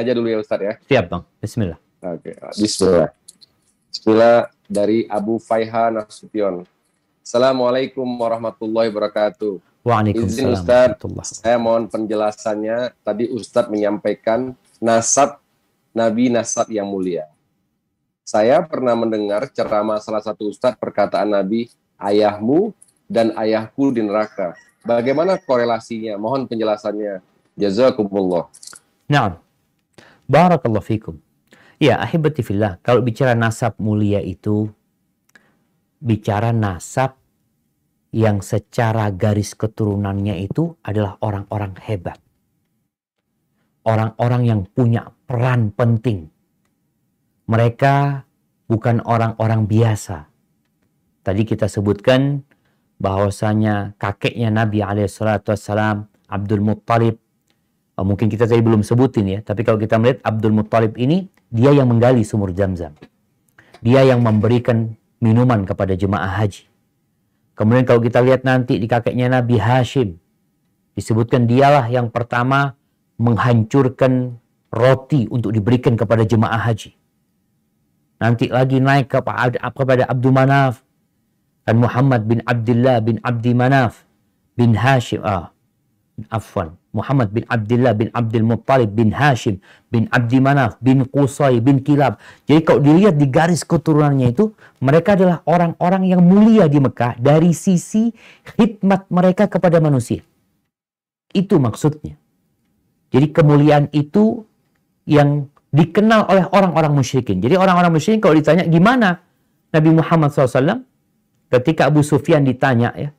Aja dulu ya Ustaz ya. Siap Bang, Bismillah. Oke, okay. Bismillah. Bismillah dari Abu Faiha Nasution. Assalamualaikum warahmatullahi wabarakatuh. Waalaikumsalam. Izin Ustadz, saya mohon penjelasannya. Tadi Ustaz menyampaikan nasab Nabi Nasab yang mulia. Saya pernah mendengar ceramah salah satu Ustaz perkataan Nabi, ayahmu dan ayahku di neraka. Bagaimana korelasinya? Mohon penjelasannya. Jazakumullah. Nah, Barakallahu fikum. Ya, ahibati fillah, kalau bicara nasab mulia itu bicara nasab yang secara garis keturunannya itu adalah orang-orang hebat. Orang-orang yang punya peran penting. Mereka bukan orang-orang biasa. Tadi kita sebutkan bahwasanya kakeknya Nabi Alaihi wassalam Abdul Muttalib Oh, mungkin kita tadi belum sebutin ya, tapi kalau kita melihat Abdul Muttalib ini, dia yang menggali sumur Zamzam. Dia yang memberikan minuman kepada jemaah haji. Kemudian kalau kita lihat nanti di kakeknya Nabi Hashim, disebutkan dialah yang pertama menghancurkan roti untuk diberikan kepada jemaah haji. Nanti lagi naik kepada, kepada Abdul Manaf dan Muhammad bin Abdullah bin Abdi Manaf bin Hashim. Ah, Afwan. Muhammad bin Abdullah bin Abdul Muttalib bin Hashim bin Abdi Manaf bin Qusay bin Kilab. Jadi kalau dilihat di garis keturunannya itu, mereka adalah orang-orang yang mulia di Mekah dari sisi khidmat mereka kepada manusia. Itu maksudnya. Jadi kemuliaan itu yang dikenal oleh orang-orang musyrikin. Jadi orang-orang musyrikin kalau ditanya gimana Nabi Muhammad SAW, ketika Abu Sufyan ditanya ya,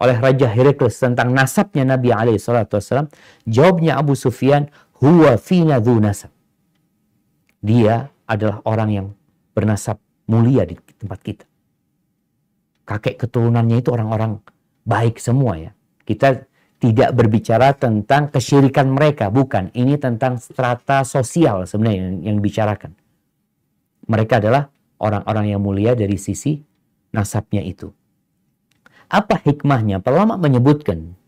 oleh Raja Herakles tentang nasabnya Nabi alaihi salatu wasallam, jawabnya Abu Sufyan, "Huwa fina dhu nasab." Dia adalah orang yang bernasab mulia di tempat kita. Kakek keturunannya itu orang-orang baik semua ya. Kita tidak berbicara tentang kesyirikan mereka, bukan. Ini tentang strata sosial sebenarnya yang, yang dibicarakan. Mereka adalah orang-orang yang mulia dari sisi nasabnya itu. Apa hikmahnya? Pelama menyebutkan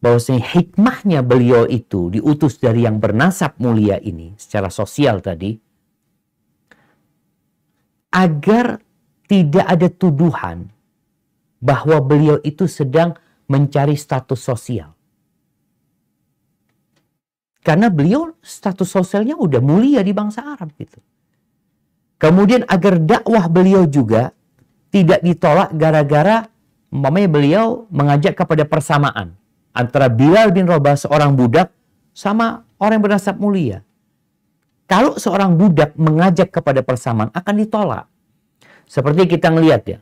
bahwa hikmahnya beliau itu diutus dari yang bernasab mulia ini secara sosial tadi agar tidak ada tuduhan bahwa beliau itu sedang mencari status sosial. Karena beliau status sosialnya udah mulia di bangsa Arab gitu. Kemudian agar dakwah beliau juga tidak ditolak gara-gara umpamanya beliau mengajak kepada persamaan antara Bilal bin Rabah seorang budak sama orang yang bernasab mulia. Kalau seorang budak mengajak kepada persamaan akan ditolak. Seperti kita ngelihat ya,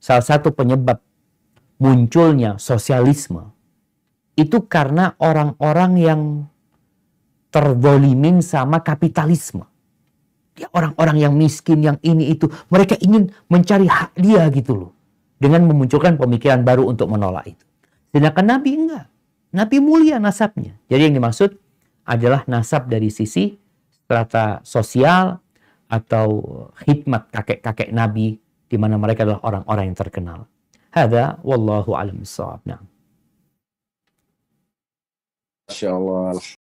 salah satu penyebab munculnya sosialisme itu karena orang-orang yang terdolimin sama kapitalisme. Dia ya, orang-orang yang miskin, yang ini itu. Mereka ingin mencari hak dia gitu loh dengan memunculkan pemikiran baru untuk menolak itu. Sedangkan Nabi enggak. Nabi mulia nasabnya. Jadi yang dimaksud adalah nasab dari sisi strata sosial atau khidmat kakek-kakek Nabi di mana mereka adalah orang-orang yang terkenal. Hada wallahu alam Allah.